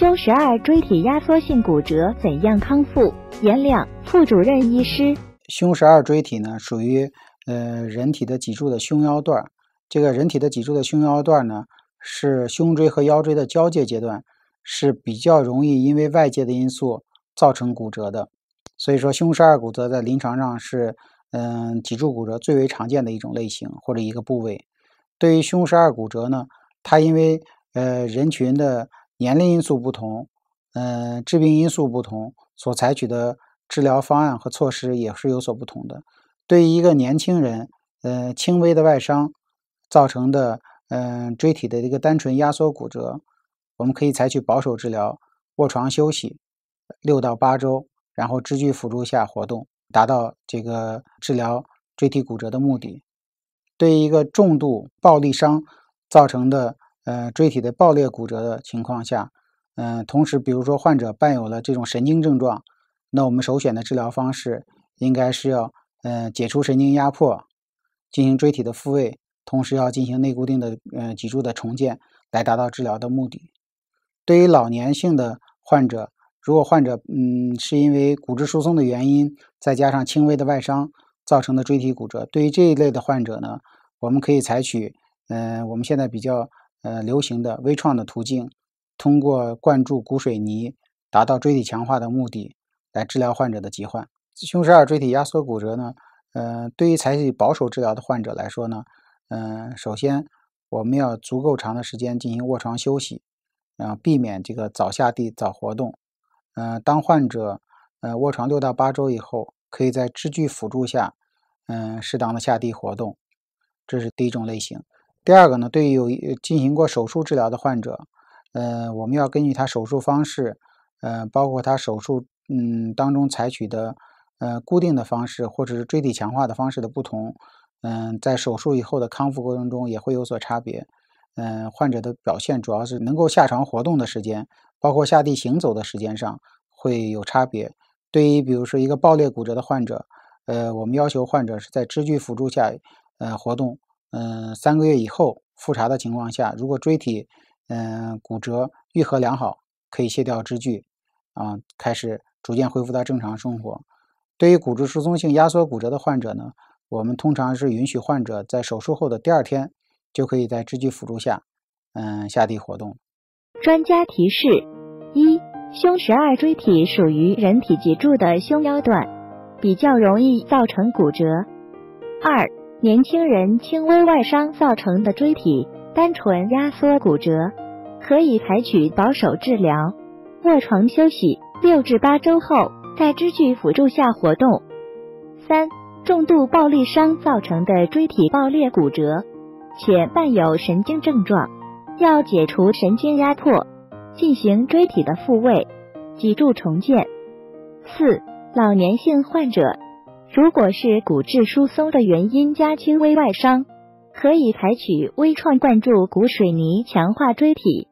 胸十二椎体压缩性骨折怎样康复？颜亮，副主任医师。胸十二椎体呢，属于呃人体的脊柱的胸腰段。这个人体的脊柱的胸腰段呢，是胸椎和腰椎的交界阶段，是比较容易因为外界的因素造成骨折的。所以说，胸十二骨折在临床上是嗯脊柱骨折最为常见的一种类型或者一个部位。对于胸十二骨折呢，它因为呃人群的。年龄因素不同，嗯，致病因素不同，所采取的治疗方案和措施也是有所不同的。对于一个年轻人，呃，轻微的外伤造成的，嗯，椎体的一个单纯压缩骨折，我们可以采取保守治疗，卧床休息六到八周，然后支具辅助下活动，达到这个治疗椎体骨折的目的。对于一个重度暴力伤造成的，呃，椎体的爆裂骨折的情况下，嗯，同时，比如说患者伴有了这种神经症状，那我们首选的治疗方式应该是要，呃，解除神经压迫，进行椎体的复位，同时要进行内固定的，呃，脊柱的重建，来达到治疗的目的。对于老年性的患者，如果患者，嗯，是因为骨质疏松的原因，再加上轻微的外伤造成的椎体骨折，对于这一类的患者呢，我们可以采取，嗯，我们现在比较。呃，流行的微创的途径，通过灌注骨水泥达到椎体强化的目的，来治疗患者的疾患。胸十二椎体压缩骨折呢，呃，对于采取保守治疗的患者来说呢，嗯，首先我们要足够长的时间进行卧床休息，然后避免这个早下地早活动。呃，当患者呃卧床六到八周以后，可以在支具辅助下，嗯，适当的下地活动。这是第一种类型。第二个呢，对于有进行过手术治疗的患者，呃，我们要根据他手术方式，呃，包括他手术嗯当中采取的呃固定的方式或者是椎体强化的方式的不同，嗯，在手术以后的康复过程中也会有所差别。嗯，患者的表现主要是能够下床活动的时间，包括下地行走的时间上会有差别。对于比如说一个爆裂骨折的患者，呃，我们要求患者是在支具辅助下呃活动。嗯，三个月以后复查的情况下，如果椎体嗯骨折愈合良好，可以卸掉支具啊，开始逐渐恢复到正常生活。对于骨质疏松性压缩骨折的患者呢，我们通常是允许患者在手术后的第二天就可以在支具辅助下嗯下地活动。专家提示：一、胸十二椎体属于人体脊柱的胸腰段，比较容易造成骨折。二。年轻人轻微外伤造成的椎体单纯压缩骨折，可以采取保守治疗，卧床休息六至八周后，在支具辅助下活动。三、重度暴力伤造成的椎体爆裂骨折，且伴有神经症状，要解除神经压迫，进行椎体的复位、脊柱重建。四、老年性患者。如果是骨质疏松的原因加轻微外伤，可以采取微创灌注骨水泥强化椎体。